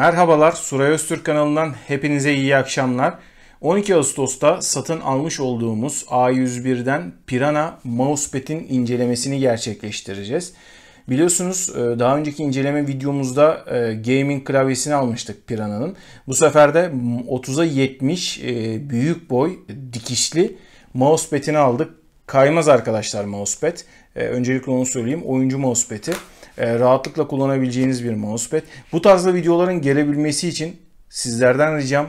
Merhabalar Suray Öztürk kanalından hepinize iyi akşamlar. 12 Ağustos'ta satın almış olduğumuz A101'den Pirana mousepad'in incelemesini gerçekleştireceğiz. Biliyorsunuz e, daha önceki inceleme videomuzda e, gaming klavyesini almıştık Pirana'nın. Bu sefer de 30'a 70 e, büyük boy dikişli mousepad'ini aldık. Kaymaz arkadaşlar mousepad. Öncelikle onu söyleyeyim. Oyuncu mousepad'i. E, rahatlıkla kullanabileceğiniz bir mousepad. Bu tarzda videoların gelebilmesi için sizlerden ricam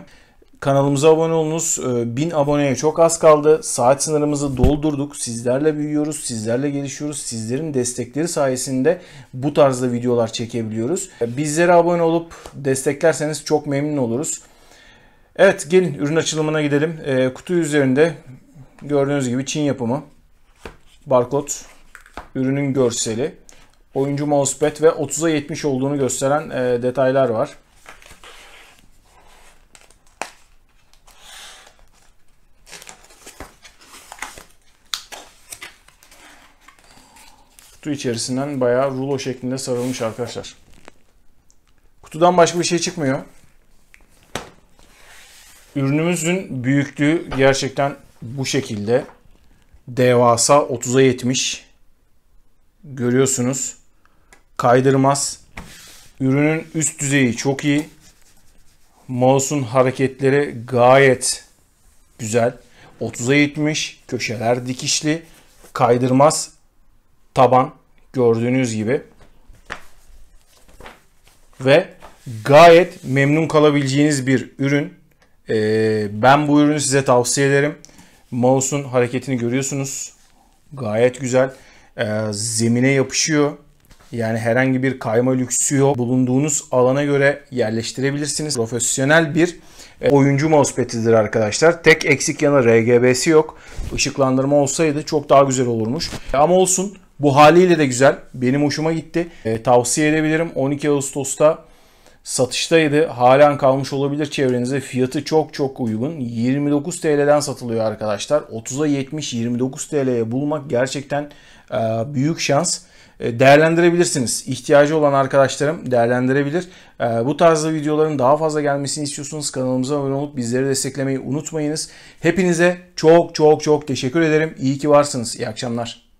kanalımıza abone olunuz. 1000 e, aboneye çok az kaldı. Saat sınırımızı doldurduk. Sizlerle büyüyoruz, sizlerle gelişiyoruz. Sizlerin destekleri sayesinde bu tarzda videolar çekebiliyoruz. E, bizlere abone olup desteklerseniz çok memnun oluruz. Evet gelin ürün açılımına gidelim. Kutu üzerinde gördüğünüz gibi Çin yapımı. Barkod, ürünün görseli oyuncu mousepad ve 30'a 70 olduğunu gösteren e, detaylar var. Kutu içerisinden bayağı rulo şeklinde sarılmış arkadaşlar. Kutudan başka bir şey çıkmıyor. Ürünümüzün büyüklüğü gerçekten bu şekilde. Devasa 30'a 70. Görüyorsunuz kaydırmaz. Ürünün üst düzeyi çok iyi. Mouse'un hareketleri gayet güzel. 30'a 70, köşeler dikişli, kaydırmaz taban gördüğünüz gibi. Ve gayet memnun kalabileceğiniz bir ürün. Ee, ben bu ürünü size tavsiye ederim. Mouse'un hareketini görüyorsunuz. Gayet güzel. Ee, zemine yapışıyor. Yani herhangi bir kayma lüksü yok. Bulunduğunuz alana göre yerleştirebilirsiniz. Profesyonel bir e, oyuncu mousepad'idir arkadaşlar. Tek eksik yanı RGB'si yok. Işıklandırma olsaydı çok daha güzel olurmuş. E, ama olsun bu haliyle de güzel. Benim hoşuma gitti. E, tavsiye edebilirim. 12 Ağustos'ta satıştaydı. Halen kalmış olabilir çevrenize. Fiyatı çok çok uygun. 29 TL'den satılıyor arkadaşlar. 30'a 70 29 TL'ye bulmak gerçekten e, büyük şans e, değerlendirebilirsiniz. İhtiyacı olan arkadaşlarım değerlendirebilir. E, bu tarzda videoların daha fazla gelmesini istiyorsunuz kanalımıza abone olup bizleri desteklemeyi unutmayınız. Hepinize çok çok çok teşekkür ederim. İyi ki varsınız. İyi akşamlar.